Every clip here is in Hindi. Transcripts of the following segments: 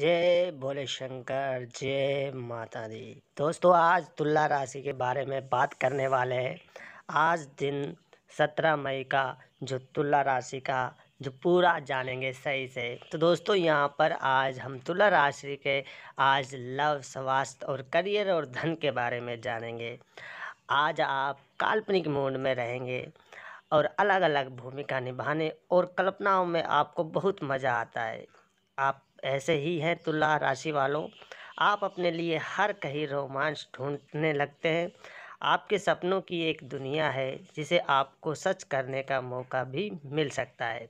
जय भोले शंकर जय माता दी दोस्तों आज तुला राशि के बारे में बात करने वाले हैं आज दिन सत्रह मई का जो तुला राशि का जो पूरा जानेंगे सही से तो दोस्तों यहाँ पर आज हम तुला राशि के आज लव स्वास्थ्य और करियर और धन के बारे में जानेंगे आज आप काल्पनिक मूड में रहेंगे और अलग अलग भूमिका निभाने और कल्पनाओं में आपको बहुत मज़ा आता है आप ऐसे ही हैं तुला राशि वालों आप अपने लिए हर कहीं रोमांच ढूंढने लगते हैं आपके सपनों की एक दुनिया है जिसे आपको सच करने का मौका भी मिल सकता है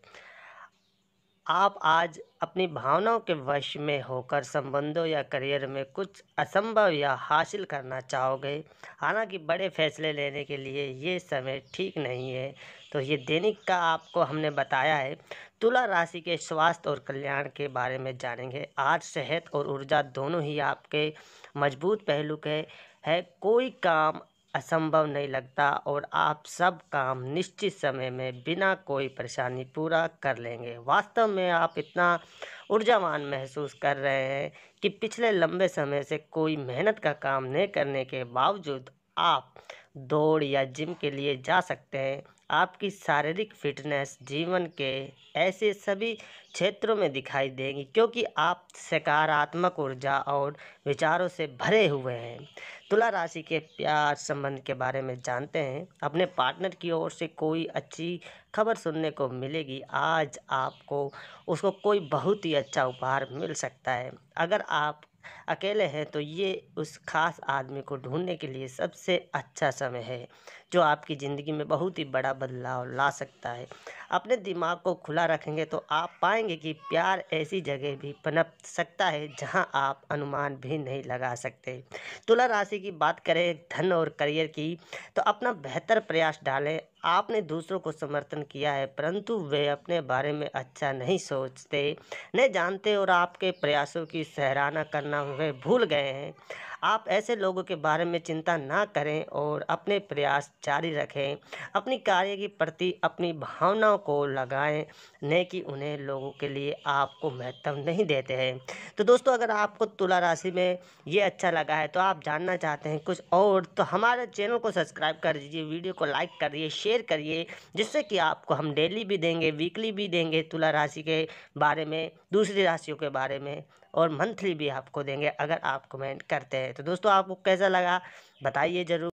आप आज अपनी भावनाओं के वश में होकर संबंधों या करियर में कुछ असंभव या हासिल करना चाहोगे हालांकि बड़े फैसले लेने के लिए ये समय ठीक नहीं है तो ये दैनिक का आपको हमने बताया है तुला राशि के स्वास्थ्य और कल्याण के बारे में जानेंगे आज सेहत और ऊर्जा दोनों ही आपके मजबूत पहलू के है कोई काम असंभव नहीं लगता और आप सब काम निश्चित समय में बिना कोई परेशानी पूरा कर लेंगे वास्तव में आप इतना ऊर्जावान महसूस कर रहे हैं कि पिछले लंबे समय से कोई मेहनत का काम नहीं करने के बावजूद आप दौड़ या जिम के लिए जा सकते हैं आपकी शारीरिक फिटनेस जीवन के ऐसे सभी क्षेत्रों में दिखाई देगी क्योंकि आप सकारात्मक ऊर्जा और विचारों से भरे हुए हैं तुला राशि के प्यार संबंध के बारे में जानते हैं अपने पार्टनर की ओर से कोई अच्छी खबर सुनने को मिलेगी आज आपको उसको कोई बहुत ही अच्छा उपहार मिल सकता है अगर आप अकेले हैं तो ये उस खास आदमी को ढूंढने के लिए सबसे अच्छा समय है जो आपकी ज़िंदगी में बहुत ही बड़ा बदलाव ला सकता है अपने दिमाग को खुला रखेंगे तो आप पाएंगे कि प्यार ऐसी जगह भी पनप सकता है जहां आप अनुमान भी नहीं लगा सकते तुला राशि की बात करें धन और करियर की तो अपना बेहतर प्रयास डालें आपने दूसरों को समर्थन किया है परंतु वे अपने बारे में अच्छा नहीं सोचते न जानते और आपके प्रयासों की सराहना करना हुए भूल गए हैं आप ऐसे लोगों के बारे में चिंता ना करें और अपने प्रयास जारी रखें अपनी कार्य के प्रति अपनी भावनाओं को लगाएं न कि उन्हें लोगों के लिए आपको महत्व नहीं देते हैं तो दोस्तों अगर आपको तुला राशि में ये अच्छा लगा है तो आप जानना चाहते हैं कुछ और तो हमारे चैनल को सब्सक्राइब कर दीजिए वीडियो को लाइक करिए शेयर करिए जिससे कि आपको हम डेली भी देंगे वीकली भी देंगे तुला राशि के बारे में दूसरी राशियों के बारे में और मंथली भी आपको देंगे अगर आप कमेंट करते हैं तो दोस्तों आपको कैसा लगा बताइए ज़रूर